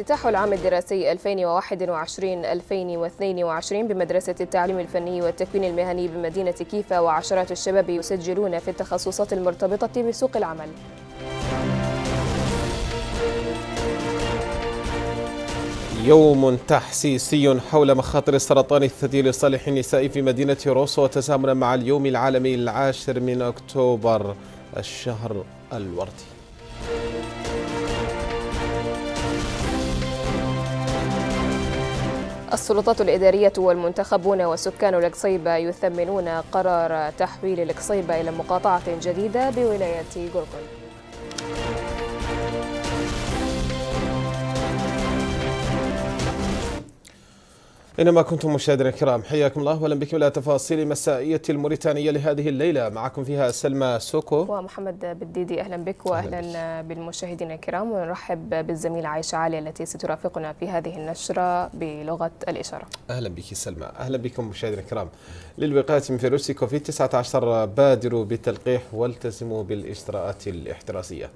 افتتاح العام الدراسي 2021-2022 بمدرسة التعليم الفني والتكوين المهني بمدينة كيفا وعشرات الشباب يسجلون في التخصصات المرتبطة بسوق العمل يوم تحسيسي حول مخاطر السرطان الثدي لصالح النساء في مدينة روسو وتزامنا مع اليوم العالمي العاشر من أكتوبر الشهر الوردي السلطات الإدارية والمنتخبون وسكان القصيبة يثمنون قرار تحويل القصيبة إلى مقاطعة جديدة بولاية قرقل أينما كنتم مشاهدينا الكرام حياكم الله واهلا بكم إلى تفاصيل مسائية الموريتانية لهذه الليلة معكم فيها سلمى سوكو ومحمد بديدي أهلا بك وأهلا أهلا بالمشاهدين الكرام ونرحب بالزميلة عائشة علي التي سترافقنا في هذه النشرة بلغة الإشارة أهلا بك سلمى أهلا بكم مشاهدينا الكرام للوقاية من فيروس كوفيد 19 بادروا بالتلقيح والتزموا بالإجراءات الاحترازية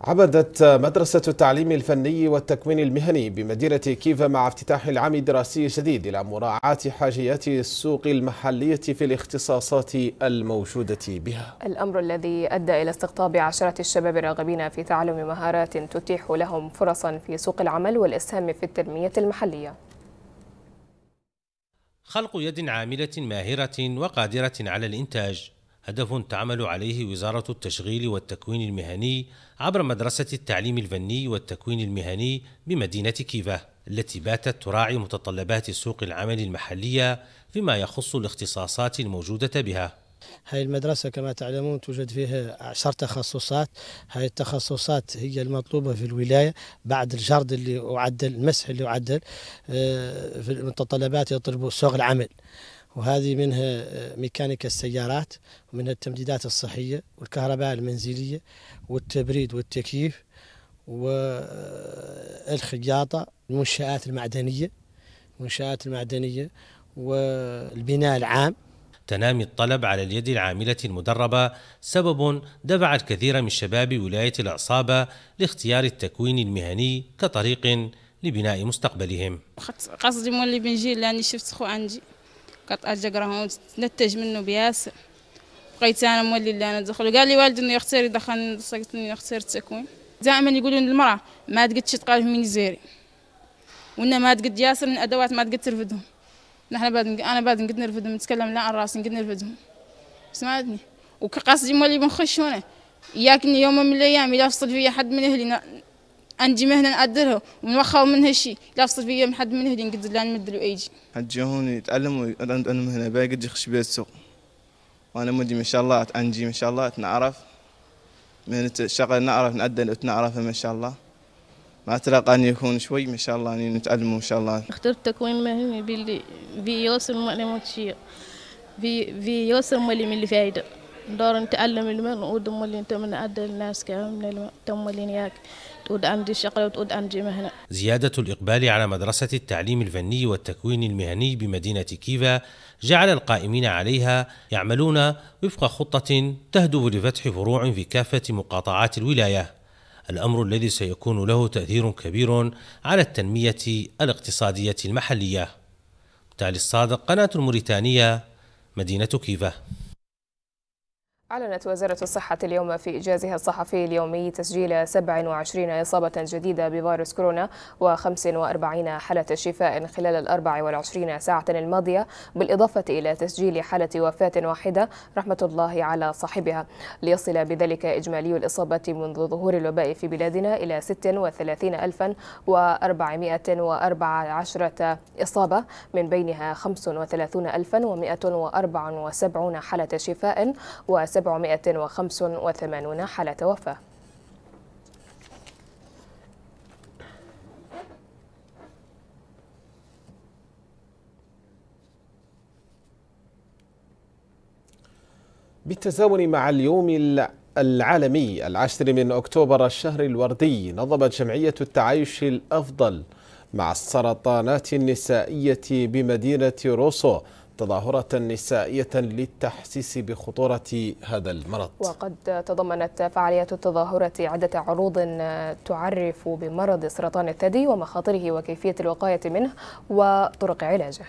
عبدت مدرسة التعليم الفني والتكوين المهني بمدينة كيفا مع افتتاح العام الدراسي الجديد إلى مراعاة حاجيات السوق المحلية في الاختصاصات الموجودة بها الأمر الذي أدى إلى استقطاب عشرة الشباب الراغبين في تعلم مهارات تتيح لهم فرصا في سوق العمل والإسهام في التنمية المحلية خلق يد عاملة ماهرة وقادرة على الإنتاج هدف تعمل عليه وزارة التشغيل والتكوين المهني عبر مدرسة التعليم الفني والتكوين المهني بمدينة كيفا التي باتت تراعي متطلبات سوق العمل المحلية فيما يخص الاختصاصات الموجودة بها هاي المدرسة كما تعلمون توجد فيها عشر تخصصات هاي التخصصات هي المطلوبة في الولاية بعد الجرد اللي أعدل المسح اللي أعدل آه، في المتطلبات يطلبوا سوق العمل وهذه منها آه، ميكانيكا السيارات ومنها التمديدات الصحية والكهرباء المنزلية والتبريد والتكييف والخياطة المنشآت المعدنية المنشآت المعدنية والبناء العام تنامي الطلب على اليد العاملة المدربة سبب دفع الكثير من شباب ولاية العصابة لاختيار التكوين المهني كطريق لبناء مستقبلهم قصدي مولي بنجي لاني شفت خو عندي كنت اجقرا تنتج منه بياسر بقيت انا مولي اللي انا دخل قال لي والدي انه يختار يدخلني قلت له يختار التكوين دائما يقولون للمراه ما تقدش تقال من زيري وان ما تقد ياسر من ادوات ما تقد ترفدهم نحن بعد انا بعد نقد نرفدهم نتكلم لا عن راسي نقد نرفدهم سمعتني وكقصدي مولي بنخش هنا ياكني يوم من الايام الى فصل فيا حد من اهلي عندي مهنه نقدرها ونوخر منها شيء لا فصل فيا من حد من هدي نقدر لا نمد له ايجي حجي هون يتعلم انا مهنه باقي قد يخش بها السوق وانا مدي ان شاء الله عندي ان شاء الله نعرف مهنه الشغل نعرف نعدل نعرفها ما شاء الله ما تلقى ان يكون شوي ما شاء الله اني نتعلم ان شاء الله اخترت تكوين مهني باللي في يوصل معلومات شيء في في يوصل ملي من الفائده دور نتعلم المهن ودم اللي انت من عدل الناس كامل تم اللي ياك تود عندي شغلة وتود عندي مهنة زيادة الإقبال على مدرسة التعليم الفني والتكوين المهني بمدينة كيفا جعل القائمين عليها يعملون وفق خطة تهدف لفتح فروع في كافة مقاطعات الولاية الأمر الذي سيكون له تأثير كبير على التنمية الاقتصادية المحلية تالي الصادق قناة الموريتانية مدينة كيفا أعلنت وزارة الصحة اليوم في إجازها الصحفي اليومي تسجيل 27 إصابة جديدة بفيروس كورونا و45 حالة شفاء خلال ال 24 ساعة الماضية بالإضافة إلى تسجيل حالة وفاة واحدة رحمة الله على صاحبها ليصل بذلك إجمالي الإصابة منذ ظهور الوباء في بلادنا إلى 36414 إصابة من بينها 35174 حالة شفاء و 785 حالة وفاة بالتزامن مع اليوم العالمي العاشر من أكتوبر الشهر الوردي نظمت جمعية التعايش الأفضل مع السرطانات النسائية بمدينة روسو تظاهرة نسائية للتحسيس بخطورة هذا المرض وقد تضمنت فعاليات التظاهرة عدة عروض تعرف بمرض سرطان الثدي ومخاطره وكيفية الوقاية منه وطرق علاجه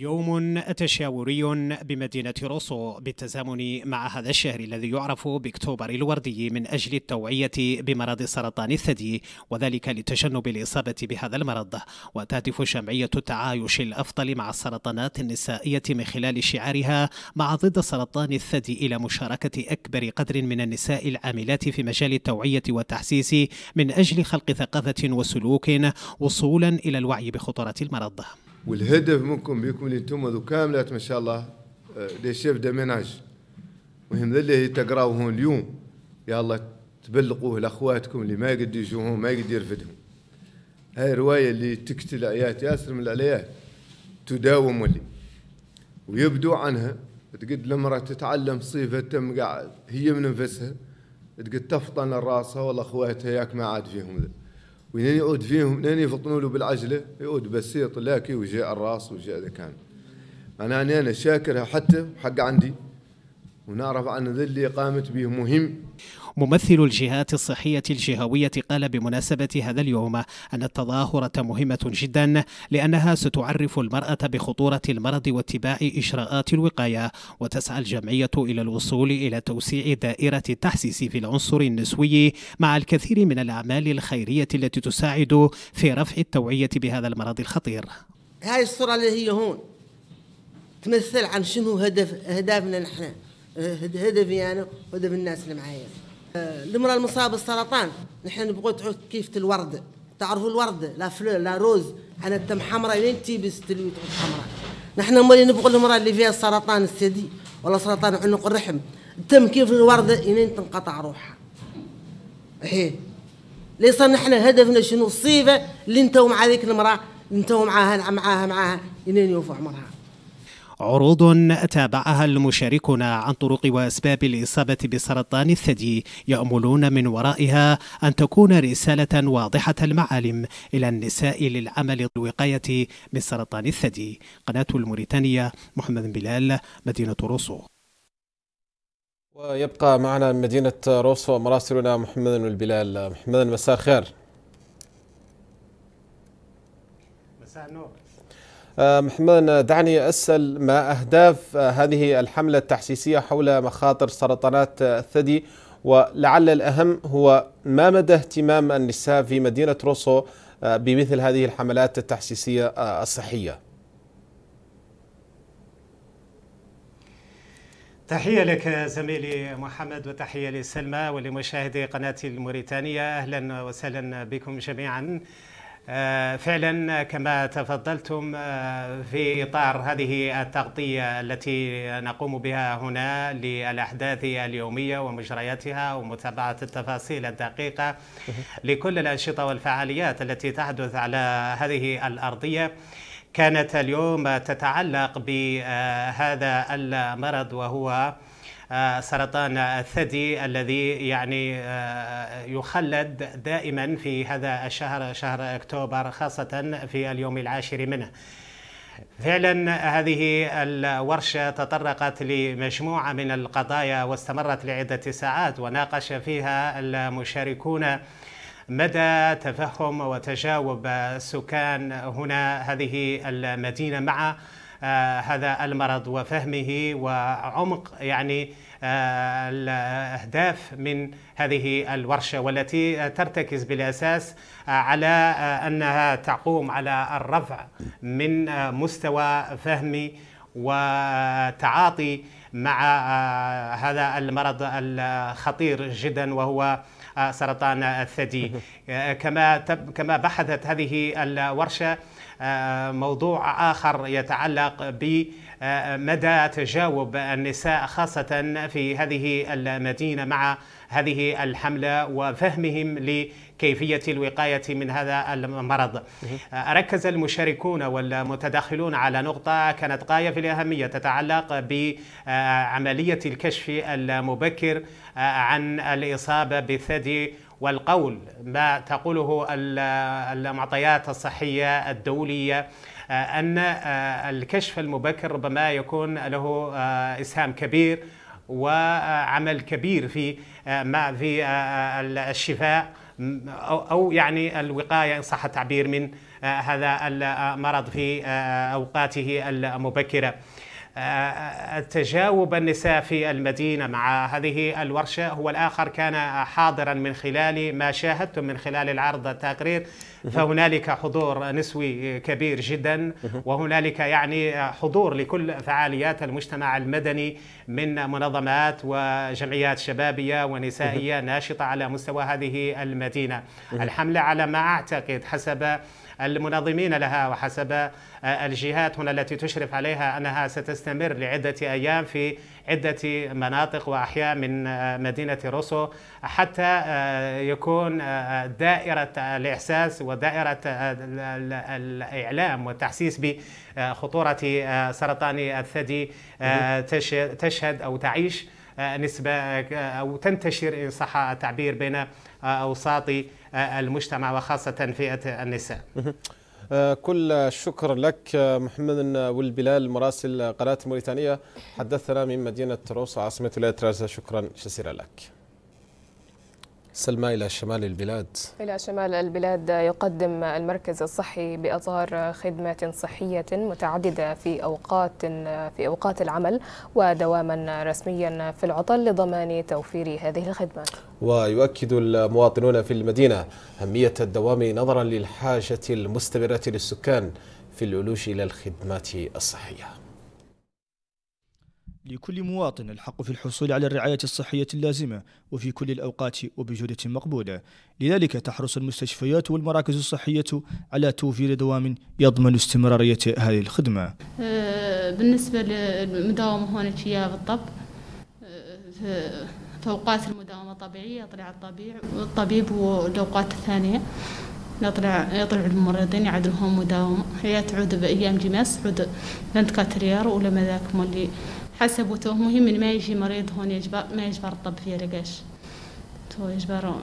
يوم تشاوري بمدينة روسو بالتزامن مع هذا الشهر الذي يعرف باكتوبر الوردي من أجل التوعية بمرض سرطان الثدي وذلك لتجنب الإصابة بهذا المرض وتهدف جمعية التعايش الأفضل مع السرطانات النسائية من خلال شعارها مع ضد سرطان الثدي إلى مشاركة أكبر قدر من النساء العاملات في مجال التوعية والتحسيس من أجل خلق ثقافة وسلوك وصولا إلى الوعي بخطورة المرض والهدف منكم بيكون اللي انتم ذو كاملات ما شاء الله دي آه، شيف دي ميناج مهم اللي تقراوه اليوم يا الله تبلقوه لاخواتكم اللي ما يقدر يجوهم ما يقدر يرفدهم هاي الروايه اللي تقتل ايات ياسر من الايات تداوم لي ويبدو عنها تقد المرأة تتعلم صيفة تم قاعد هي من نفسها تقد تفطن لراسها والله ياك ما عاد فيهم ذلك وين يعود فيهم لين يفطنوا له بالعجله يعود بسيط لاكي وجاء الراس وجاء ذا كان انا انا شاكرها حتى حق عندي ونعرف أن ذي اللي قامت به مهم ممثل الجهات الصحية الجهوية قال بمناسبة هذا اليوم أن التظاهرة مهمة جدا لأنها ستعرف المرأة بخطورة المرض واتباع إجراءات الوقاية وتسعى الجمعية إلى الوصول إلى توسيع دائرة التحسيس في العنصر النسوي مع الكثير من الأعمال الخيرية التي تساعد في رفع التوعية بهذا المرض الخطير هاي الصورة اللي هي هون تمثل عن شنو هدف أهدافنا نحن هدفي انا وهدف الناس اللي معايا المرأة آه، المصابة بالسرطان نحن نبغوا كيف الوردة تعرفوا الوردة لا فلو لا روز أنا تم حمراء لين تيبس تلوي حمراء نحن مولي نبغوا المرأة اللي فيها السرطان الثدي ولا سرطان عنق الرحم تم كيف الوردة لين تنقطع روحها هي إيه. ليس نحن هدفنا شنو الصيفة اللي نتو مع ذيك المرأة نتو معاها معاها معاها لين يوفوا عمرها عروض تابعها المشاركون عن طرق وأسباب الإصابة بسرطان الثدي يأملون من ورائها أن تكون رسالة واضحة المعالم إلى النساء للعمل الوقاية من سرطان الثدي قناة الموريتانية محمد بلال مدينة روسو ويبقى معنا من مدينة روسو مراسلنا محمد البلال محمد مساء الخير مساء النور آه، محمد دعني أسأل ما أهداف آه، هذه الحملة التحسيسية حول مخاطر سرطانات آه، الثدي ولعل الأهم هو ما مدى اهتمام النساء في مدينة روسو بمثل هذه الحملات التحسيسية الصحية تحية لك زميلي محمد وتحية لسلمى ولمشاهدي قناة الموريتانية أهلا وسهلا بكم جميعا آه، فعلا كما تفضلتم آه، في اطار هذه التغطيه التي نقوم بها هنا للاحداث اليوميه ومجرياتها ومتابعه التفاصيل الدقيقه لكل الانشطه والفعاليات التي تحدث على هذه الارضيه كانت اليوم تتعلق بهذا المرض وهو آه، سرطان الثدي الذي يعني آه، يخلد دائما في هذا الشهر شهر اكتوبر خاصه في اليوم العاشر منه فعلا هذه الورشة تطرقت لمجموعة من القضايا واستمرت لعدة ساعات وناقش فيها المشاركون مدى تفهم وتجاوب سكان هنا هذه المدينة مع آه، هذا المرض وفهمه وعمق يعني آه، الأهداف من هذه الورشة والتي ترتكز بالأساس آه، على أنها تقوم على الرفع من مستوى فهم وتعاطي مع هذا المرض الخطير جدا وهو سرطان الثدي كما كما بحثت هذه الورشه آه، موضوع آخر يتعلق بمدى تجاوب النساء خاصة في هذه المدينة مع هذه الحملة وفهمهم لكيفية الوقاية من هذا المرض آه، ركز المشاركون والمتداخلون على نقطة كانت غاية في الأهمية تتعلق بعملية الكشف المبكر آه، عن الإصابة بالثدي والقول ما تقوله المعطيات الصحية الدولية آه، أن آه، الكشف المبكر ربما يكون له آه، إسهام كبير وعمل كبير في ما في الشفاء او يعني الوقايه ان صح التعبير من هذا المرض في اوقاته المبكره. التجاوب النساء في المدينة مع هذه الورشة هو الآخر كان حاضرا من خلال ما شاهدتم من خلال العرض التقرير فهنالك حضور نسوي كبير جدا وهنالك يعني حضور لكل فعاليات المجتمع المدني من منظمات وجمعيات شبابية ونسائية ناشطة على مستوى هذه المدينة الحملة على ما أعتقد حسب المنظمين لها وحسب آه، الجهات هنا التي تشرف عليها أنها ستستمر لعدة أيام في عدة مناطق وأحياء من آه، مدينة روسو حتى آه، يكون دائرة الإحساس ودائرة الإعلام والتحسيس بخطورة سرطان الثدي تشهد أو تعيش نسبة أو تنتشر إن صح التعبير بين أوساط المجتمع وخاصة فئة النساء آه، كل الشكر لك آه، محمد والبلال مراسل قناة موريتانية حدثنا من مدينة روسا عاصمة ولاية رازة شكرا جزيلا لك سلمى إلى شمال البلاد إلى شمال البلاد يقدم المركز الصحي بأطار خدمات صحية متعددة في أوقات في أوقات العمل ودواما رسميا في العطل لضمان توفير هذه الخدمات ويؤكد المواطنون في المدينة أهمية الدوام نظرا للحاجة المستمرة للسكان في العلوش إلى الخدمات الصحية لكل مواطن الحق في الحصول على الرعاية الصحية اللازمة وفي كل الأوقات وبجودة مقبولة لذلك تحرص المستشفيات والمراكز الصحية على توفير دوام يضمن استمرارية هذه الخدمة أه، بالنسبة للمداومة هنا في الطب فأوقات أه، المداومة الطبيعية يطلع الطبيب والطبيب والأوقات الثانية يطلع يطلع الممرضين يعدلهم مداومة هي تعود بأيام جماس تعود لانتكاتريار ولما ذاك مولي حسب وتوه مهم إن ما يجي مريض هون يجبر ما يجبر الطب في رقاش تو يجبروا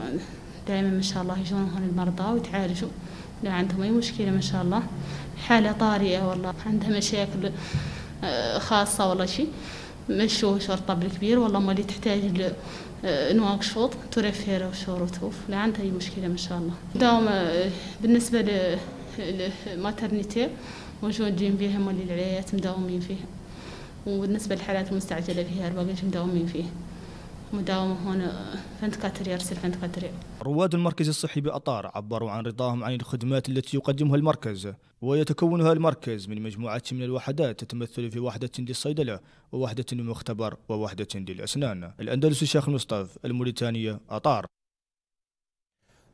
دائما ما شاء الله يجون هون المرضى ويتعالجوا لا عندهم أي مشكلة ما شاء الله حالة طارئة والله عندها مشاكل آه، خاصة ولا شيء مشوه شور الطب الكبير والله ما اللي تحتاج آه، نواكشوط ترفير وشور وتوف لا عندها أي مشكلة ما شاء الله داوم آه، بالنسبة ل وجود موجودين بيهم واللي العيات مداومين فيها وبالنسبة للحالات المستعجلة فيها الباقي مداومين فيه مداومة هنا آه، فنت كاتريا أرسل فنت كاتريا رواد المركز الصحي بأطار عبروا عن رضاهم عن الخدمات التي يقدمها المركز ويتكونها المركز من مجموعة من الوحدات تتمثل في وحدة للصيدلة ووحدة للمختبر ووحدة للأسنان الأندلس الشيخ مصطفى الموريتانية أطار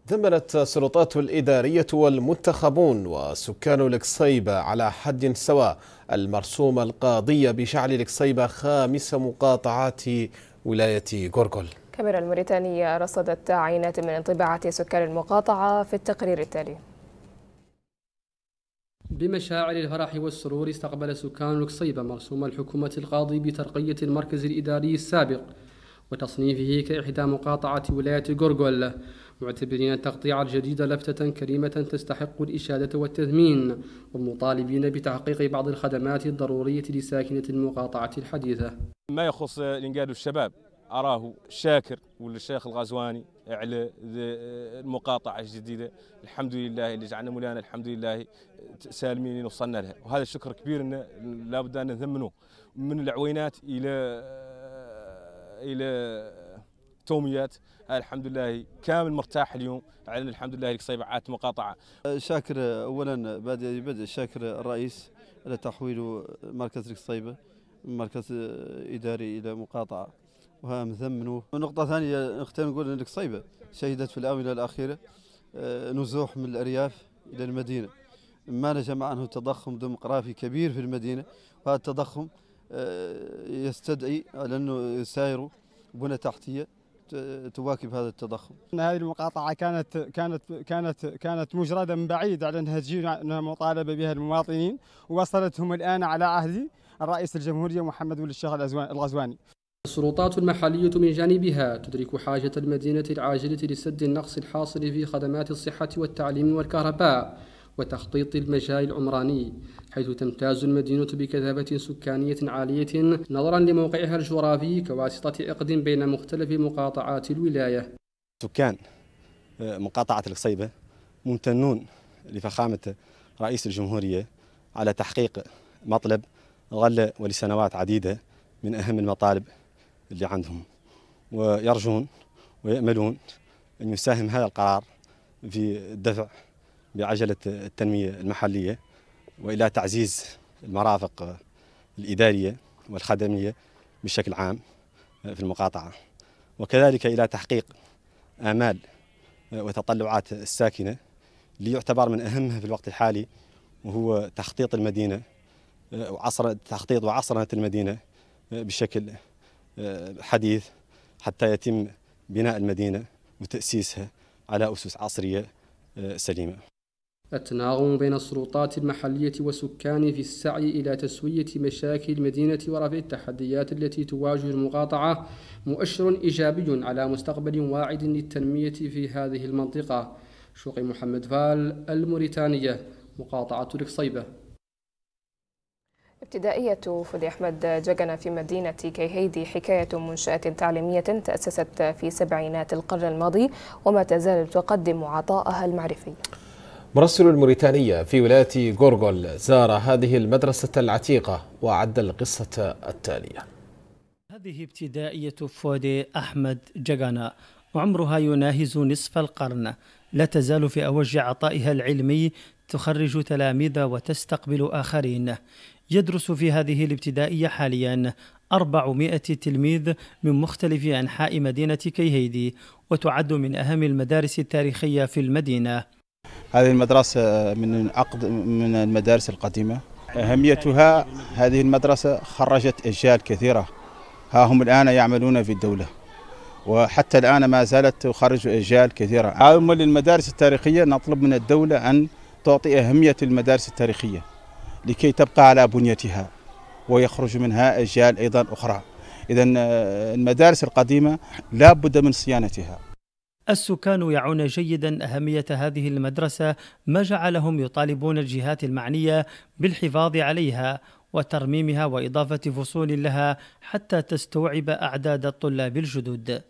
ثمنت السلطات الإدارية والمنتخبون وسكان القصيبة على حد سواء المرسومة القاضية بشعل القصيبة خامس مقاطعات ولاية غورغول الكاميرا الموريتانية رصدت عينات من انطباعات سكان المقاطعة في التقرير التالي بمشاعر الفرح والسرور استقبل سكان القصيبة مرسوم الحكومة القاضي بترقية المركز الإداري السابق وتصنيفه كإحدى مقاطعة ولاية غورغول معتبرين التقطيع الجديد لفتة كريمة تستحق الإشادة والتثمين ومطالبين بتحقيق بعض الخدمات الضرورية لساكنة المقاطعة الحديثة ما يخص الإنجاد الشباب أراه شاكر والشيخ الغزواني على المقاطعة الجديدة الحمد لله اللي جعلنا مولانا الحمد لله سالمين وصلنا لها وهذا الشكر كبير لابد أن نثمنه من العوينات إلى إلى التوميات الحمد لله كامل مرتاح اليوم على الحمد لله صيبعات مقاطعه شاكر اولا بادئ بدء شاكر الرئيس على تحويل مركز القصيبه من مركز اداري الى مقاطعه وها مثمنه نقطه ثانيه نختم نقول ان القصيبه شهدت في الاونه الاخيره آه، نزوح من الارياف الى المدينه ما نجا عنه تضخم ديمقراطي كبير في المدينه وهذا التضخم آه، يستدعي على انه يسايروا بنى تحتيه آه، تواكب هذا التضخم. ان هذه المقاطعه كانت كانت كانت كانت مجرده من بعيد على انها تجينا مطالبه بها المواطنين ووصلتهم الان على عهد الرئيس الجمهوريه محمد ولي الشيخ الغزواني. السلطات المحلية من جانبها تدرك حاجة المدينة العاجلة لسد النقص الحاصل في خدمات الصحة والتعليم والكهرباء وتخطيط المجال العمراني حيث تمتاز المدينة بكثافة سكانية عالية نظرا لموقعها الجغرافي كواسطة عقد بين مختلف مقاطعات الولاية سكان آه، مقاطعة القصيبة ممتنون لفخامة رئيس الجمهورية على تحقيق مطلب ظل ولسنوات عديدة من أهم المطالب اللي عندهم ويرجون ويأملون أن يساهم هذا القرار في الدفع بعجلة التنمية المحلية وإلى تعزيز المرافق الإدارية والخدمية بشكل عام في المقاطعة وكذلك إلى تحقيق آمال وتطلعات الساكنة ليعتبر من أهمها في الوقت الحالي وهو تخطيط المدينة وعصر تخطيط وعصرنة المدينة بشكل حديث حتى يتم بناء المدينة وتأسيسها على أسس عصرية سليمة التناغم بين السلطات المحلية والسكان في السعي إلى تسوية مشاكل المدينة ورفع التحديات التي تواجه المقاطعة مؤشر إيجابي على مستقبل واعد للتنمية في هذه المنطقة شوقي محمد فال الموريتانية مقاطعة القصيبة ابتدائية فدي أحمد ججنة في مدينة كيهيدي حكاية منشأة تعليمية تأسست في سبعينات القرن الماضي وما تزال تقدم عطاءها المعرفي مرسل الموريتانية في ولاية غورغول زار هذه المدرسة العتيقة وعد القصة التالية هذه ابتدائية فودي أحمد جغانا وعمرها يناهز نصف القرن لا تزال في أوج عطائها العلمي تخرج تلاميذ وتستقبل آخرين يدرس في هذه الابتدائية حاليا 400 تلميذ من مختلف أنحاء مدينة كيهيدي وتعد من أهم المدارس التاريخية في المدينة هذه المدرسة من عقد من المدارس القديمة أهميتها هذه المدرسة خرجت أجيال كثيرة ها هم الآن يعملون في الدولة وحتى الآن ما زالت تخرج أجيال كثيرة أما للمدارس التاريخية نطلب من الدولة أن تعطي أهمية المدارس التاريخية لكي تبقى على بنيتها ويخرج منها أجيال أيضا أخرى إذا آه، المدارس القديمة لا بد من صيانتها السكان يعون جيدا أهمية هذه المدرسة ما جعلهم يطالبون الجهات المعنية بالحفاظ عليها وترميمها وإضافة فصول لها حتى تستوعب أعداد الطلاب الجدد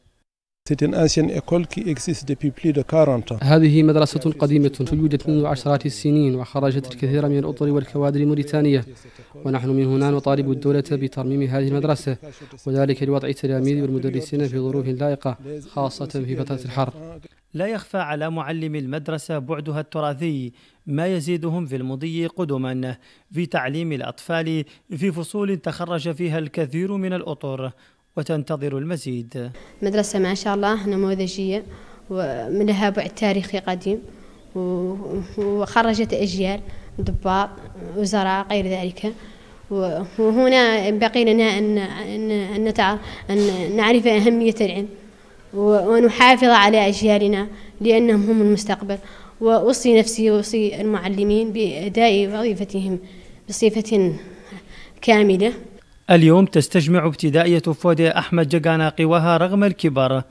هذه مدرسة قديمة توجدت منذ عشرات السنين وخرجت الكثير من الأطر والكوادر الموريتانية ونحن من هنا نطالب الدولة بترميم هذه المدرسة وذلك لوضع التلاميذ والمدرسين في ظروف لائقة خاصة في فترة الحر لا يخفى على معلم المدرسة بعدها التراثي ما يزيدهم في المضي قدما في تعليم الأطفال في فصول تخرج فيها الكثير من الأطر وتنتظر المزيد مدرسة ما شاء الله نموذجية ومنها بعد تاريخي قديم وخرجت أجيال ضباط وزراء غير ذلك وهنا بقي لنا أن أن أن نعرف أهمية العلم ونحافظ على أجيالنا لأنهم هم المستقبل وأوصي نفسي وأوصي المعلمين بأداء وظيفتهم بصفة كاملة اليوم تستجمع ابتدائية فودي أحمد جقانا قواها رغم الكبر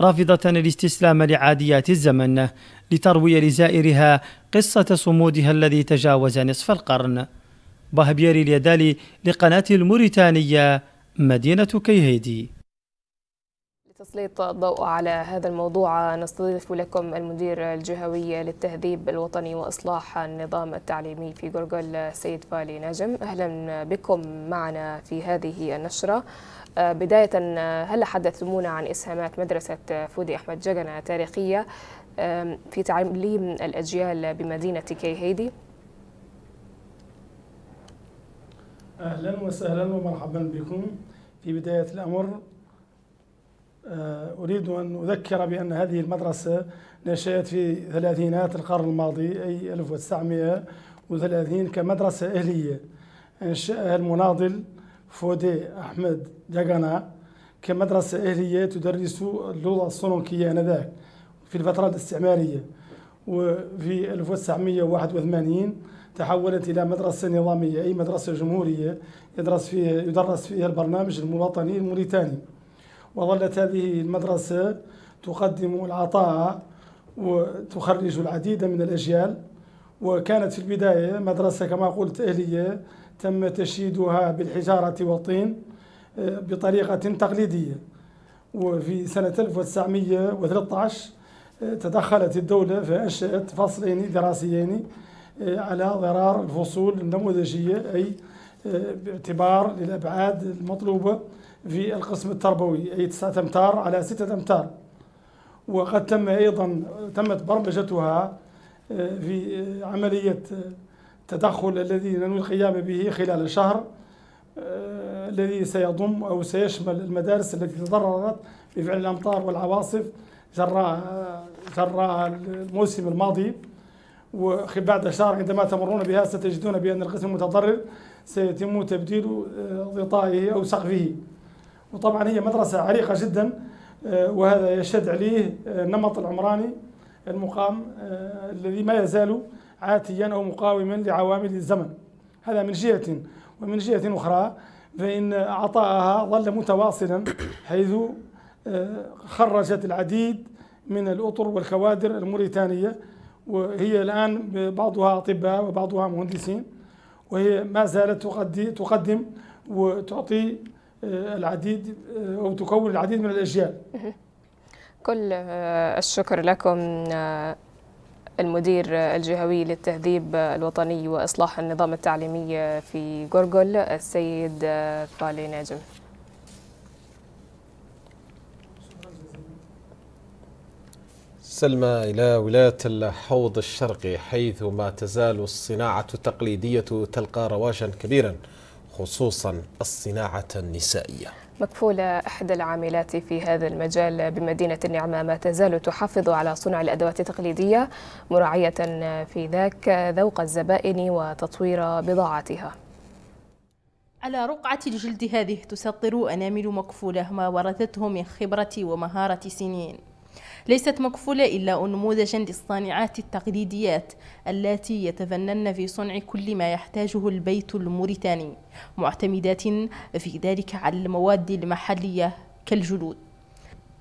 رافضة الاستسلام لعاديات الزمن لتروي لزائرها قصة صمودها الذي تجاوز نصف القرن بهبيري اليدالي لقناة الموريتانية مدينة كيهيدي تسليط الضوء على هذا الموضوع نستضيف لكم المدير الجهوي للتهذيب الوطني وإصلاح النظام التعليمي في جرجل سيد فالي نجم أهلا بكم معنا في هذه النشرة آه، بداية هل حدثتمونا عن إسهامات مدرسة فودي أحمد ججنة تاريخية في تعليم الأجيال بمدينة كي هيدي؟ أهلا وسهلا ومرحبا بكم في بداية الأمر آه، أريد أن أذكر بأن هذه المدرسة نشأت في ثلاثينات القرن الماضي أي 1930 كمدرسة أهلية أنشأها المناضل فودي أحمد جاغانا كمدرسة أهلية تدرس اللغة السلونكية آنذاك في الفترة الاستعمارية وفي 1981 تحولت إلى مدرسة نظامية أي مدرسة جمهورية يدرس فيها يدرس فيها البرنامج الوطني الموريتاني وظلت هذه المدرسة تقدم العطاء وتخرج العديد من الأجيال وكانت في البداية مدرسة كما قلت أهلية تم تشييدها بالحجارة والطين آه، بطريقة تقليدية وفي سنة 1913 آه، تدخلت الدولة فأنشأت فصلين دراسيين آه، على ضرار الفصول النموذجية أي باعتبار للأبعاد المطلوبة في القسم التربوي أي 9 أمتار على 6 أمتار وقد تم أيضا تمت برمجتها آه، في آه، عملية التدخل آه، الذي ننوي القيام به خلال الشهر الذي سيضم أو سيشمل المدارس التي تضررت بفعل الأمطار والعواصف جراء جراء الموسم الماضي وبعد شهر عندما تمرون بها ستجدون بأن القسم المتضرر سيتم تبديل غطائه أو سقفه وطبعا هي مدرسة عريقة جدا آه، وهذا يشهد عليه آه، النمط العمراني المقام آه، الذي ما يزال عاتيا أو مقاوما لعوامل الزمن هذا من جهة ومن جهة أخرى فإن عطاءها ظل متواصلا حيث خرجت العديد من الأطر والكوادر الموريتانية وهي الآن بعضها أطباء وبعضها مهندسين وهي ما زالت تقدم وتعطي آه، العديد آه، أو تكون العديد من الأجيال كل آه، الشكر لكم المدير الجهوي للتهذيب الوطني وإصلاح النظام التعليمي في جورجل السيد فالي ناجم سلمى إلى ولاية الحوض الشرقي حيث ما تزال الصناعة التقليدية تلقى رواجا كبيرا خصوصا الصناعة النسائية مكفولة أحدى العاملات في هذا المجال بمدينة النعمة ما تزال تحافظ على صنع الأدوات التقليدية مراعية في ذاك ذوق الزبائن وتطوير بضاعتها على رقعة الجلد هذه تسطر أنامل مكفولة ما ورثته من خبرة ومهارة سنين ليست مكفولة إلا أنموذجا للصانعات التقليديات التي يتفنن في صنع كل ما يحتاجه البيت الموريتاني معتمدات في ذلك على المواد المحلية كالجلود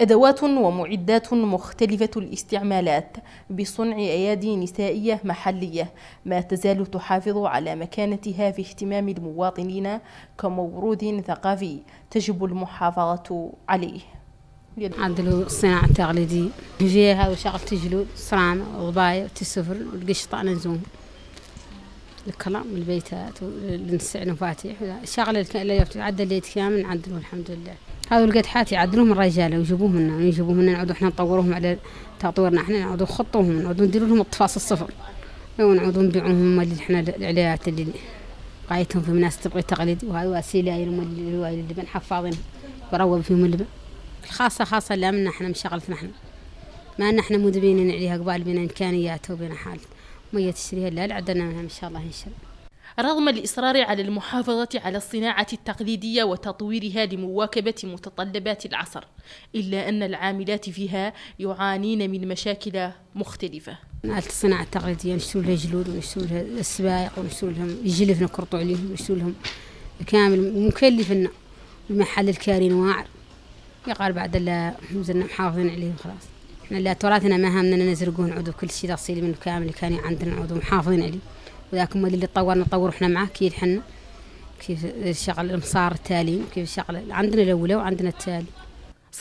أدوات ومعدات مختلفة الاستعمالات بصنع أيادي نسائية محلية ما تزال تحافظ على مكانتها في اهتمام المواطنين كمورود ثقافي تجب المحافظة عليه عندلو الصناعة التقليدية فيها وشغل تجلو صرامة وضباية وتسفر والقشطة نزوم الكلام والبيتات والنسع المفاتيح شغل اللي عدل ليت كامل نعدلو الحمد لله هذول القدحات يعدلوهم الرجال ويجيبوهم منا ويجيبوهم منا نعودو احنا نطوروهم على تطويرنا احنا نعودو نخطوهم نعودو نديروا لهم الطفاص الصفر ونعودو نبيعوهم هما اللي احنا العلايات اللي قايتهم في ناس تبغي تقليد وهاي وسيله هم اللي بنحفاظين بروب فيهم اللبن الخاصة خاصة لا أمنا إحنا مشغلتنا إحنا ما أن إحنا مدبينين عليها قبال بين إمكانيات وبين حال مية تشتريها لا العدنا منها إن شاء الله ينشر رغم الإصرار على المحافظة على الصناعة التقليدية وتطويرها لمواكبة متطلبات العصر إلا أن العاملات فيها يعانين من مشاكل مختلفة نالت الصناعة التقليدية نشتروا لها جلود ونشتروا لها السبايق ونشتروا لهم يجلفنا كرطوا عليهم ونشتروا لهم كامل مكلف لنا المحل الكارين واعر يقال بعد لا زلنا محافظين عليه وخلاص احنا لا تراثنا ما همنا نزرقون عضو كل شيء تصيل منه كامل كان عندنا عضو محافظين عليه وذاك هو اللي طورنا طور احنا معاه كي حنا كيف الشغل المصار التالي كيف الشغل عندنا الاولى وعندنا التالي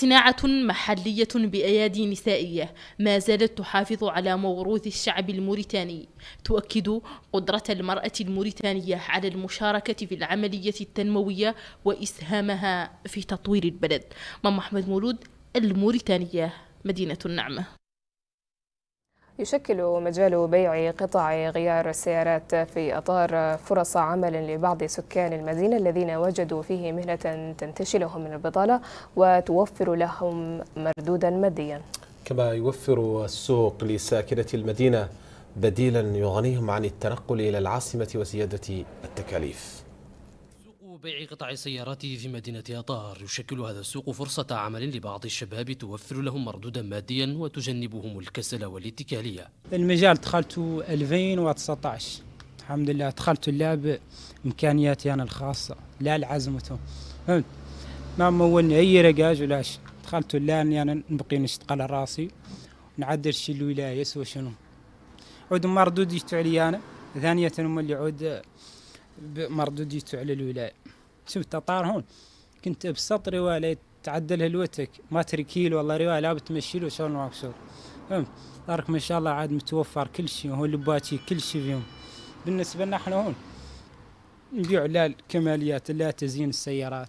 صناعة محلية بأيادي نسائية ما زالت تحافظ على موروث الشعب الموريتاني تؤكد قدرة المرأة الموريتانية على المشاركة في العملية التنموية وإسهامها في تطوير البلد محمد أحمد مولود الموريتانية مدينة النعمة يشكل مجال بيع قطع غيار السيارات في أطار فرص عمل لبعض سكان المدينة الذين وجدوا فيه مهنة تنتشلهم من البطالة وتوفر لهم مردودا ماديا كما يوفر السوق لساكنة المدينة بديلا يغنيهم عن التنقل إلى العاصمة وزيادة التكاليف بيع قطع سياراته في مدينة أطار يشكل هذا السوق فرصة عمل لبعض الشباب توفر لهم مردودا ماديا وتجنبهم الكسل والاتكالية المجال دخلت 2019 الحمد لله دخلت لا بإمكانياتي أنا الخاصة لا العزمته فهمت ما مولني أي رقاج ولا شيء دخلت أني أنا نبقي نشتغل على راسي نعدل شي الولاية سوى شنو عود مردود يشتغل علي أنا ثانية هم اللي عود مردود يتو على الولايه شفت طارهون كنت ابسط روايه تعدل هلوتك ما تركيل والله روايه لا له شلون مقصود فهمت دارك ما شاء الله عاد متوفر كل شيء هو اللي باكي كل شيء فيهم بالنسبه لنا احنا هون نبيع لا الكماليات لا تزيين السيارات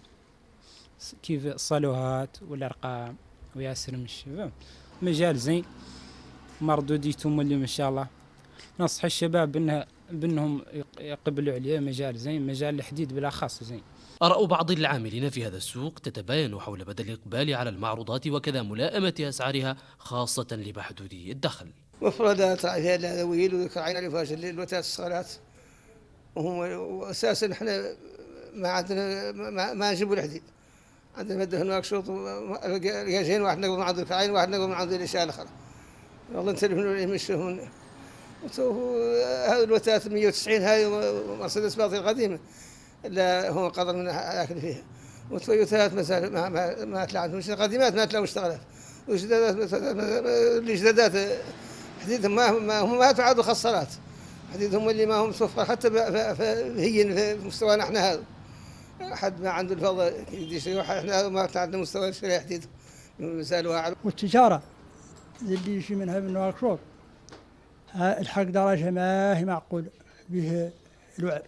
كيف الصالوهات والارقام وياسر مش فهمت مجال زين مردوديتهم اللي ما شاء الله نصح الشباب انها بانهم يقبلوا عليه مجال زين مجال الحديد بالاخص زين آراء بعض العاملين في هذا السوق تتباين حول مدى الإقبال على المعروضات وكذا ملائمة أسعارها خاصة لمحدودي الدخل مفردات عفية العلويين وذكرعين على فاش الليل وتاسخالات وهم أساسا احنا ما عندنا ما, ما نجيبوا الحديد عندنا مده نواكشوط الجهين واحد نقوم عند الكعين واحد نقوم عند الاشياء الاخرى والله نتلفنوا عليهم يمشوهم هذا الوتات 190 هاي مرسيدس باطي القديمه. لا هو قدر من اكل فيها وثلاث مساجد ما ما, ما تلعبت قديمات ما تلاوش اشتغلت وجدادات الجدادات حديثهم ما هم ما هم ما تعادوا خسارات حديثهم اللي ما هم صفر حتى هي في مستوانا احنا هذا حد ما عنده الفضل شيء احنا ما تعدنا مستوى الشريعه حديث مسألة واعر والتجارة اللي يجي منها من ورك الحق درجة ما هي معقولة به الوعر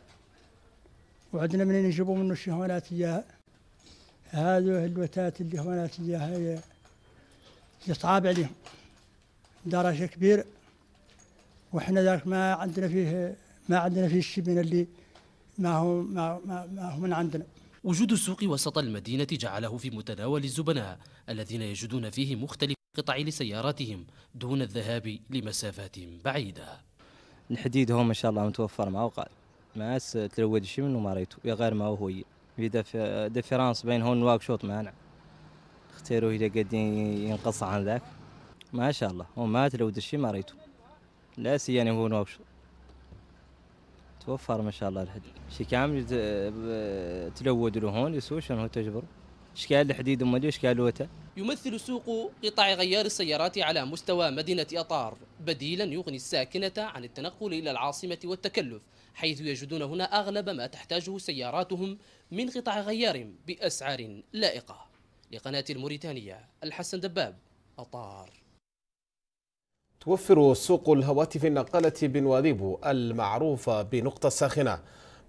وعدنا منين يجيبوا منه الشهوانات إياها هذو الوتات اللي هونات هي يصعب عليهم درجة كبير وحنا ذاك ما عندنا فيه ما عندنا فيه الشيء من اللي ما هو ما, ما, ما هو من عندنا وجود السوق وسط المدينة جعله في متناول الزبناء الذين يجدون فيه مختلف قطع لسياراتهم دون الذهاب لمسافات بعيدة الحديد هو ما شاء الله متوفر مع وقال معاس تلود شي منو ريتو يا غير ما هو في ديفيرانس بين هون شوط معنا اختاروا اذا قد ينقص عن ذاك ما شاء الله هو ما تلود ما ريتو لا سياني هو شوط توفر ما شاء الله الحد شي كامل تلود له هون يسوي شنو تجبر اشكال الحديد امال اشكال وته يمثل سوق قطع غيار السيارات على مستوى مدينة أطار بديلا يغني الساكنة عن التنقل إلى العاصمة والتكلف حيث يجدون هنا أغلب ما تحتاجه سياراتهم من قطع غيار بأسعار لائقة لقناة الموريتانية الحسن دباب أطار توفر سوق الهواتف النقالة بنواديبو المعروفة بنقطة ساخنة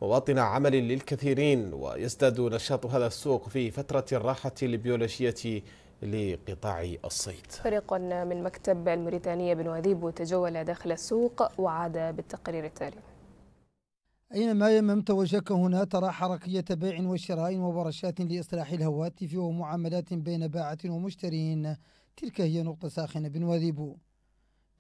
مواطن عمل للكثيرين ويزداد نشاط هذا السوق في فترة الراحة البيولوجية لقطاع الصيد فريق من مكتب الموريتانية بن وذيب تجول داخل السوق وعاد بالتقرير التالي أينما يممت وجهك هنا ترى حركية بيع وشراء وورشات لإصلاح الهواتف ومعاملات بين باعة ومشترين تلك هي نقطة ساخنة بن وذيب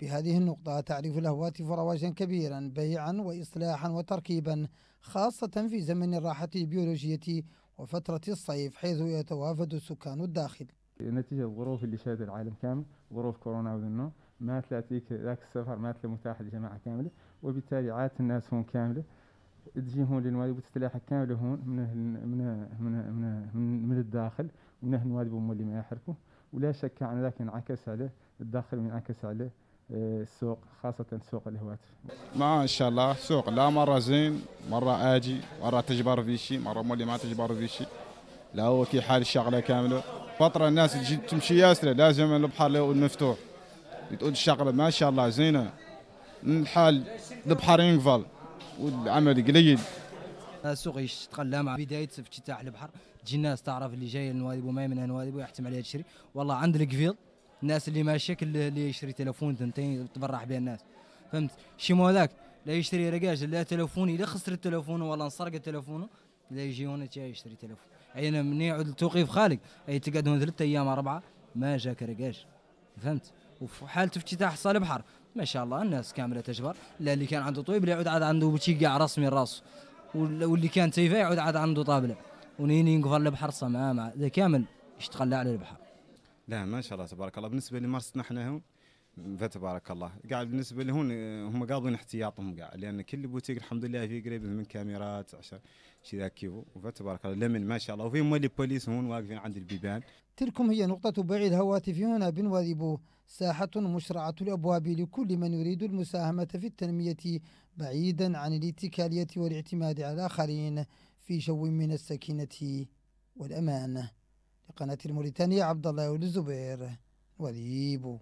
بهذه النقطة تعرف الهواتف رواجا كبيرا بيعا وإصلاحا وتركيبا خاصة في زمن الراحة البيولوجية وفترة الصيف حيث يتوافد السكان الداخل نتيجة الظروف اللي شهدها العالم كامل ظروف كورونا وذنه ما تلاقيك ذاك السفر ما تلاقي متاح لجماعة كاملة وبالتالي عادت الناس هون كاملة تجي هون للنوادي وتتلاحق كاملة هون من من من من, من الداخل ومن النوادي هم اللي ما يحركوا ولا شك عن ذاك انعكس عليه الداخل وانعكس عليه آه، السوق خاصة سوق الهواتف ما إن شاء الله سوق لا مرة زين مرة آجي مرة تجبر في شيء مرة مولي ما تجبر في شيء لا هو كي حال الشغلة كاملة فتره الناس تجي تمشي ياسره لازم البحر له مفتوح تقول الشغله ما شاء الله زينه من الحال البحر ينقفل والعمل قليل السوق يشتغل لا مع بدايه افتتاح البحر تجي الناس تعرف اللي جايه لنوادي بو من نوادي بو يحتم عليها تشري والله عند القفيض الناس اللي ماشيه اللي يشري تلفون ثنتين تبرع بها الناس فهمت شي مو هذاك لا يشتري رجاج لا تلفون اذا خسر التلفون ولا انسرق تلفونه لا يجي هنا يشتري تلفون عين من يعود التوقيف خالق اي تقعد هون ثلاثة ايام اربعه ما جاك رقاش فهمت وفي حاله افتتاح صال البحر ما شاء الله الناس كامله تجبر لا اللي كان عنده طويب يعود عاد عنده كاع رسمي راسه واللي كان تيفا يعود عاد عنده طابله ونيني ينقفر البحر صمامه كامل يشتغل على البحر لا ما شاء الله تبارك الله بالنسبه لمارستنا هون فتبارك الله قاعد بالنسبه لي هون هم قاضين احتياطهم قاعد لان كل بوتيك الحمد لله في قريب من كاميرات عشان شي ذا فتبارك الله لمن ما شاء الله وفي مولي بوليس هون واقفين عند البيبان تلكم هي نقطة بيع الهواتف هنا بن وذيبو ساحة مشرعة الأبواب لكل من يريد المساهمة في التنمية بعيدا عن الاتكالية والاعتماد على الآخرين في جو من السكينة والأمان لقناة الموريتانية عبد الله والزبير وذيبو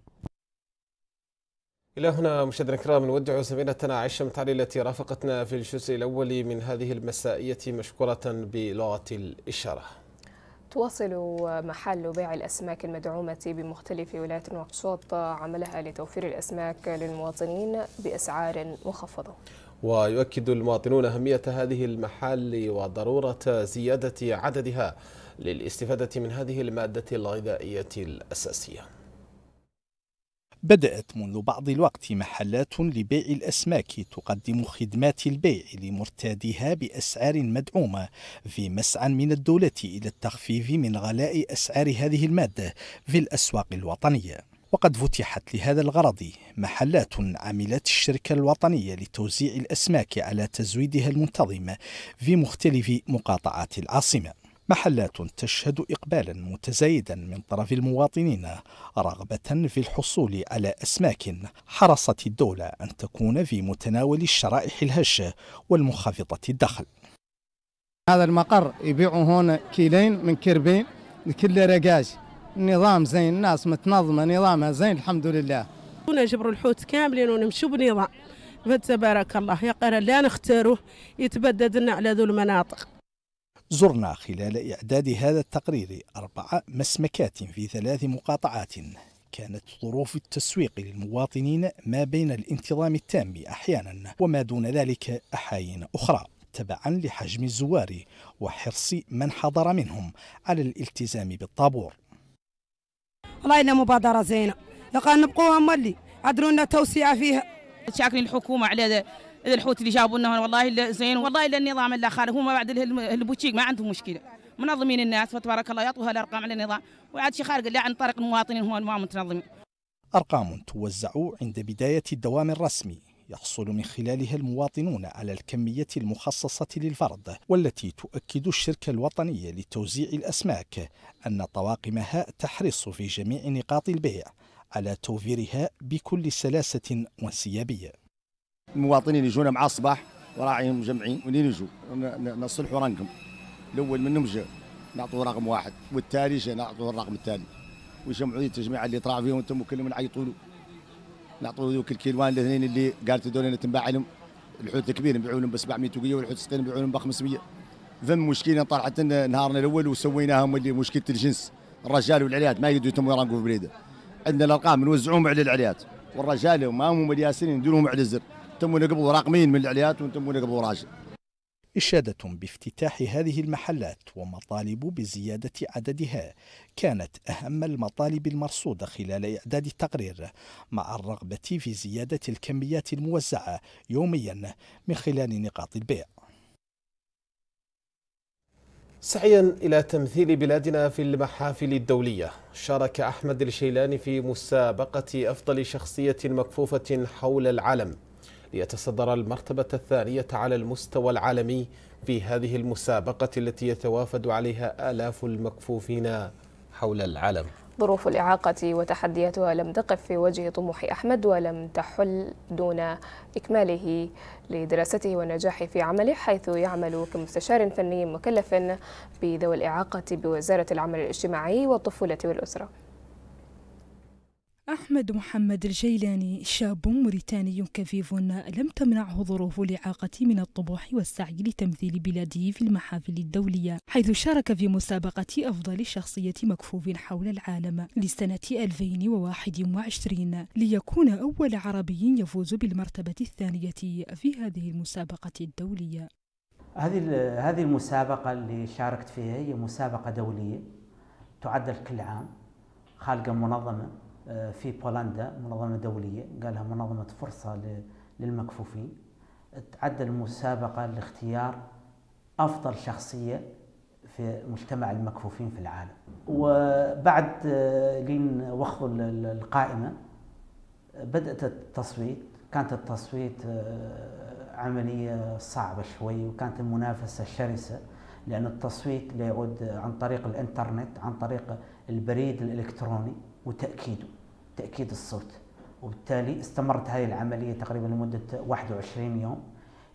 إلى هنا مشاهدينا الكرام نودع زميلتنا عائشة متعلي التي رافقتنا في الجزء الأول من هذه المسائية مشكورة بلغة الإشارة تواصل محل بيع الأسماك المدعومة بمختلف ولايات نواكشوط عملها لتوفير الأسماك للمواطنين بأسعار مخفضة ويؤكد المواطنون أهمية هذه المحال وضرورة زيادة عددها للاستفادة من هذه المادة الغذائية الأساسية بدأت منذ بعض الوقت محلات لبيع الأسماك تقدم خدمات البيع لمرتادها بأسعار مدعومة في مسعى من الدولة إلى التخفيف من غلاء أسعار هذه المادة في الأسواق الوطنية وقد فتحت لهذا الغرض محلات عملت الشركة الوطنية لتوزيع الأسماك على تزويدها المنتظمة في مختلف مقاطعات العاصمة محلات تشهد إقبالا متزايدا من طرف المواطنين رغبة في الحصول على أسماك حرصت الدولة أن تكون في متناول الشرائح الهشة والمنخفضة الدخل هذا المقر يبيعوا هون كيلين من كربين لكل رقاج نظام زين الناس متنظمة نظامها زين الحمد لله ونجبروا الحوت كاملين ونمشوا بنظام فتبارك الله يا قرى لا نختاره يتبدد لنا على ذو المناطق زرنا خلال إعداد هذا التقرير أربع مسمكات في ثلاث مقاطعات كانت ظروف التسويق للمواطنين ما بين الانتظام التام أحيانا وما دون ذلك أحيان أخرى تبعا لحجم الزوار وحرص من حضر منهم على الالتزام بالطابور والله إنها مبادرة زينة لقد نبقوها مولي عدرونا لنا فيها شاكرين الحكومة على اذا الحوت اللي جابوا لنا والله زين والله الا النظام الا خالف هم بعد البوتشيك ما عندهم مشكله منظمين الناس فتبارك الله يعطوها الارقام على النظام وعاد شي خارج اللي عن طريق المواطنين هم ما متنظمين ارقام توزع عند بدايه الدوام الرسمي يحصل من خلالها المواطنون على الكمية المخصصة للفرد والتي تؤكد الشركة الوطنية لتوزيع الأسماك أن طواقمها تحرص في جميع نقاط البيع على توفيرها بكل سلاسة وانسيابية المواطنين يجونا مع الصباح وراعيهم مجمعين منين يجوا نصلحوا رانكم الاول منهم جاء نعطوه رقم واحد والثاني جاء نعطوه الرقم الثاني ويجمعوا التجميعه اللي طرا فيهم انتم من نعيطوا له نعطوا ذوك الكيلوان الاثنين اللي قالت دول تنباع لهم الحوت الكبير نبيعوا لهم ب 700 وقيه والحوت الصغير نبيعوا لهم ب 500 فم مشكله طلعت نهارنا الاول وسويناهم اللي مشكله الجنس الرجال والعليات ما يقدروا يتموا يرانقوا في بريده عندنا الارقام نوزعوهم على العليات والرجال ما هم الياسرين نديرهم على الزر تمونا قبلوا راقمين من العليات وانتمونا قبلوا راجل إشادة بافتتاح هذه المحلات ومطالب بزيادة عددها كانت أهم المطالب المرصودة خلال إعداد التقرير مع الرغبة في زيادة الكميات الموزعة يوميا من خلال نقاط البيع سعيا إلى تمثيل بلادنا في المحافل الدولية شارك أحمد الشيلاني في مسابقة أفضل شخصية مكفوفة حول العالم ليتصدر المرتبة الثانية على المستوى العالمي في هذه المسابقة التي يتوافد عليها آلاف المكفوفين حول العالم ظروف الإعاقة وتحدياتها لم تقف في وجه طموح أحمد ولم تحل دون إكماله لدراسته والنجاح في عمله حيث يعمل كمستشار فني مكلف بذوي الإعاقة بوزارة العمل الاجتماعي والطفولة والأسرة أحمد محمد الجيلاني شاب موريتاني كفيف لم تمنعه ظروف الإعاقة من الطموح والسعي لتمثيل بلاده في المحافل الدولية حيث شارك في مسابقة أفضل شخصية مكفوف حول العالم لسنة 2021 ليكون أول عربي يفوز بالمرتبة الثانية في هذه المسابقة الدولية هذه هذه المسابقة اللي شاركت فيها هي مسابقة دولية تعدل كل عام خالقة منظمة آه، في بولندا منظمة دولية قالها منظمة فرصة للمكفوفين تعد المسابقة لاختيار أفضل شخصية في مجتمع المكفوفين في العالم وبعد آه، لين وخذوا القائمة بدأت التصويت كانت التصويت آه، عملية صعبة شوي وكانت المنافسة شرسة لأن التصويت لا يعود عن طريق الإنترنت عن طريق البريد الإلكتروني وتأكيده تأكيد الصوت وبالتالي استمرت هذه العملية تقريبا لمدة 21 يوم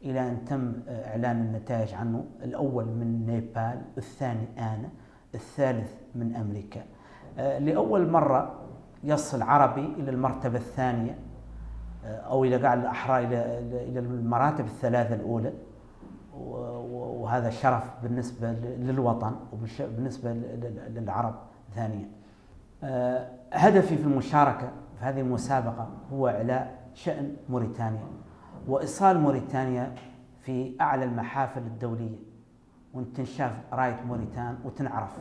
إلى أن تم آه، إعلان النتائج عنه الأول من نيبال الثاني أنا الثالث من أمريكا آه، لأول مرة يصل عربي إلى المرتبة الثانية آه، أو إلى قاع الأحرى إلى إلى المراتب الثلاثة الأولى وهذا شرف بالنسبة للوطن وبالنسبة للعرب ثانياً آه، هدفي في المشاركة في هذه المسابقة هو إعلاء شأن موريتانيا وإيصال موريتانيا في أعلى المحافل الدولية وأن تنشاف راية موريتان وتنعرف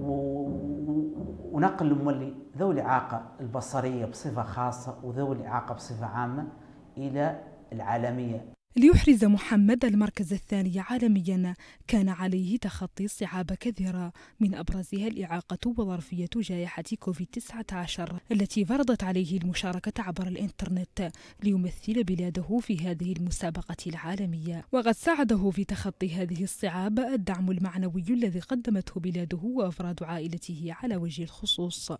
و... ونقل مولي ذوي الإعاقة البصرية بصفة خاصة وذوي الإعاقة بصفة عامة إلى العالمية ليحرز محمد المركز الثاني عالميا كان عليه تخطي صعاب كثيرة من أبرزها الإعاقة وظرفية جائحة كوفيد-19 التي فرضت عليه المشاركة عبر الإنترنت ليمثل بلاده في هذه المسابقة العالمية وقد ساعده في تخطي هذه الصعاب الدعم المعنوي الذي قدمته بلاده وأفراد عائلته على وجه الخصوص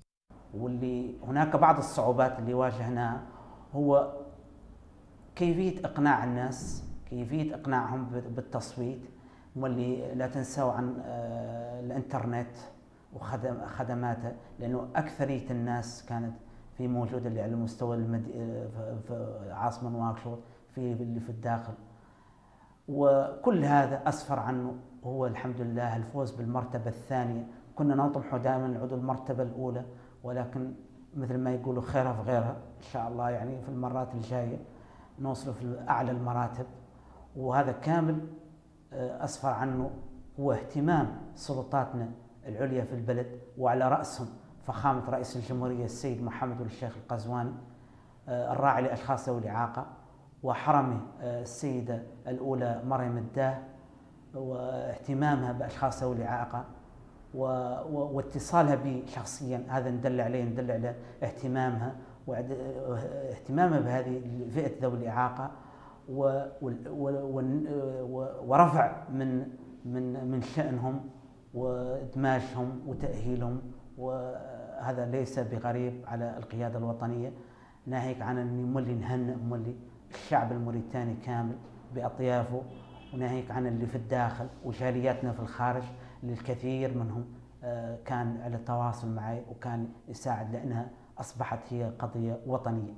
واللي هناك بعض الصعوبات اللي واجهناها هو كيفيه اقناع الناس كيفيه اقناعهم بالتصويت واللي لا تنسوا عن آه، الانترنت وخدماته لانه اكثريه الناس كانت في موجوده اللي على مستوى المد... آه، في عاصمه نواكشوط في اللي في الداخل وكل هذا اسفر عنه هو الحمد لله الفوز بالمرتبه الثانيه كنا نطمح دائما نعود المرتبه الاولى ولكن مثل ما يقولوا خيرها في غيرها ان شاء الله يعني في المرات الجايه نوصله في اعلى المراتب وهذا كامل آه، اسفر عنه هو اهتمام سلطاتنا العليا في البلد وعلى راسهم فخامه رئيس الجمهوريه السيد محمد بن الشيخ القزواني آه، الراعي لاشخاص ذوي الاعاقه وحرمه آه، السيده الاولى مريم الداه واهتمامها باشخاص ذوي الاعاقه واتصالها بي شخصيا هذا ندل عليه ندل على اهتمامها واهتمامه بهذه فئه ذوي الاعاقه ورفع من من من شانهم وادماجهم وتاهيلهم وهذا ليس بغريب على القياده الوطنيه ناهيك عن ان مولي نهنئ مولي الشعب الموريتاني كامل باطيافه وناهيك عن اللي في الداخل وجالياتنا في الخارج للكثير منهم آه، كان على تواصل معي وكان يساعد لانها أصبحت هي قضية وطنية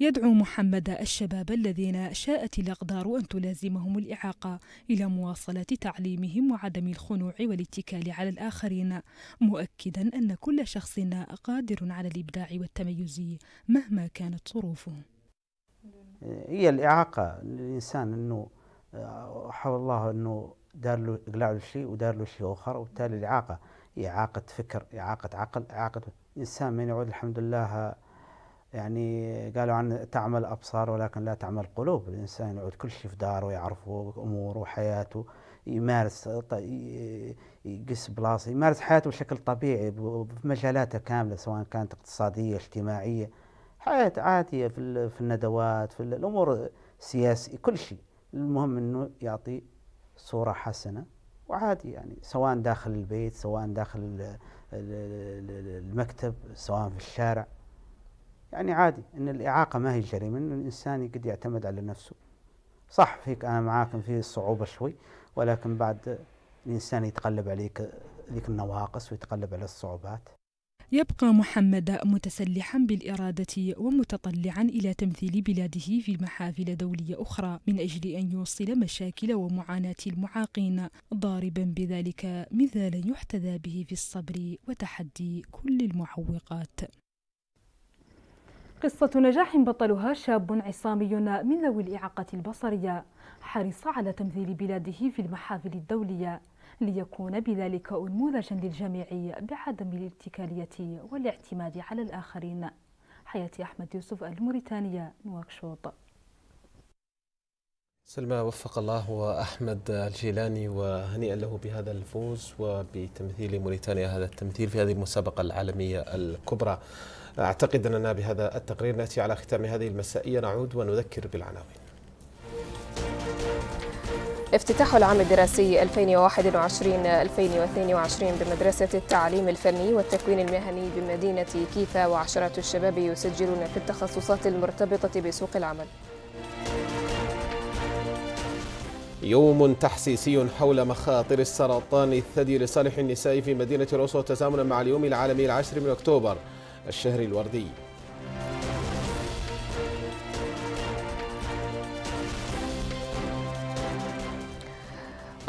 يدعو محمد الشباب الذين شاءت الأقدار أن تلازمهم الإعاقة إلى مواصلة تعليمهم وعدم الخنوع والاتكال على الآخرين مؤكدا أن كل شخص قادر على الإبداع والتميز مهما كانت ظروفه هي الإعاقة للإنسان أنه حول الله أنه دار له شيء ودار له شيء آخر وبالتالي الإعاقة إعاقة فكر إعاقة عقل إعاقة الإنسان من يعود الحمد لله يعني قالوا عن تعمل أبصار ولكن لا تعمل قلوب الإنسان يعود كل شيء في داره ويعرفه أموره وحياته يمارس يقس بلاصه يمارس حياته بشكل طبيعي بمجالاته كاملة سواء كانت اقتصادية اجتماعية حياة عادية في, في الندوات في الأمور السياسية كل شيء المهم أنه يعطي صورة حسنة وعادي يعني سواء داخل البيت سواء داخل المكتب سواء في الشارع يعني عادي ان الاعاقه ما هي جريمه ان الانسان قد يعتمد على نفسه صح فيك انا معاك في صعوبه شوي ولكن بعد الانسان يتقلب عليك ذيك النواقص ويتقلب على الصعوبات يبقى محمد متسلحا بالإرادة ومتطلعا إلى تمثيل بلاده في محافل دولية أخرى من أجل أن يوصل مشاكل ومعاناة المعاقين ضاربا بذلك مثالا يحتذى به في الصبر وتحدي كل المعوقات قصة نجاح بطلها شاب عصامي من ذوي الإعاقة البصرية حرص على تمثيل بلاده في المحافل الدولية ليكون بذلك أنموذجا للجميع بعدم الاتكالية والاعتماد على الآخرين حياة أحمد يوسف الموريتانية نواكشوط سلمى وفق الله واحمد الجيلاني وهنيئا له بهذا الفوز وبتمثيل موريتانيا هذا التمثيل في هذه المسابقة العالمية الكبرى أعتقد أننا بهذا التقرير نأتي على ختام هذه المسائية نعود ونذكر بالعناوين افتتاح العام الدراسي 2021-2022 بمدرسة التعليم الفني والتكوين المهني بمدينة كيفا وعشرات الشباب يسجلون في التخصصات المرتبطة بسوق العمل يوم تحسيسي حول مخاطر السرطان الثدي لصالح النساء في مدينة روسو تزامنا مع اليوم العالمي العاشر من أكتوبر الشهر الوردي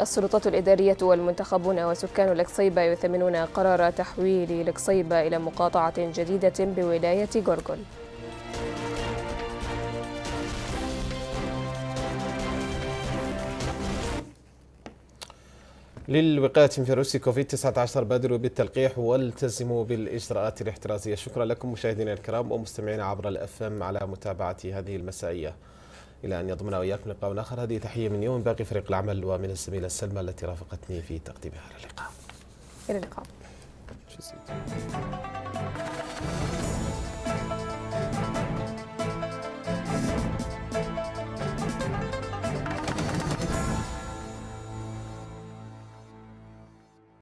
السلطات الإدارية والمنتخبون وسكان القصيبة يثمنون قرار تحويل القصيبة إلى مقاطعة جديدة بولاية جورجل للوقاية من فيروس كوفيد 19 بادروا بالتلقيح والتزموا بالإجراءات الاحترازية شكرا لكم مشاهدينا الكرام ومستمعينا عبر الأفم على متابعة هذه المسائية إلى أن يضمنا وإياكم لقاء آخر هذه تحية من يوم باقي فريق العمل ومن الزميلة سلمى التي رافقتني في تقديم هذا اللقاء إلى اللقاء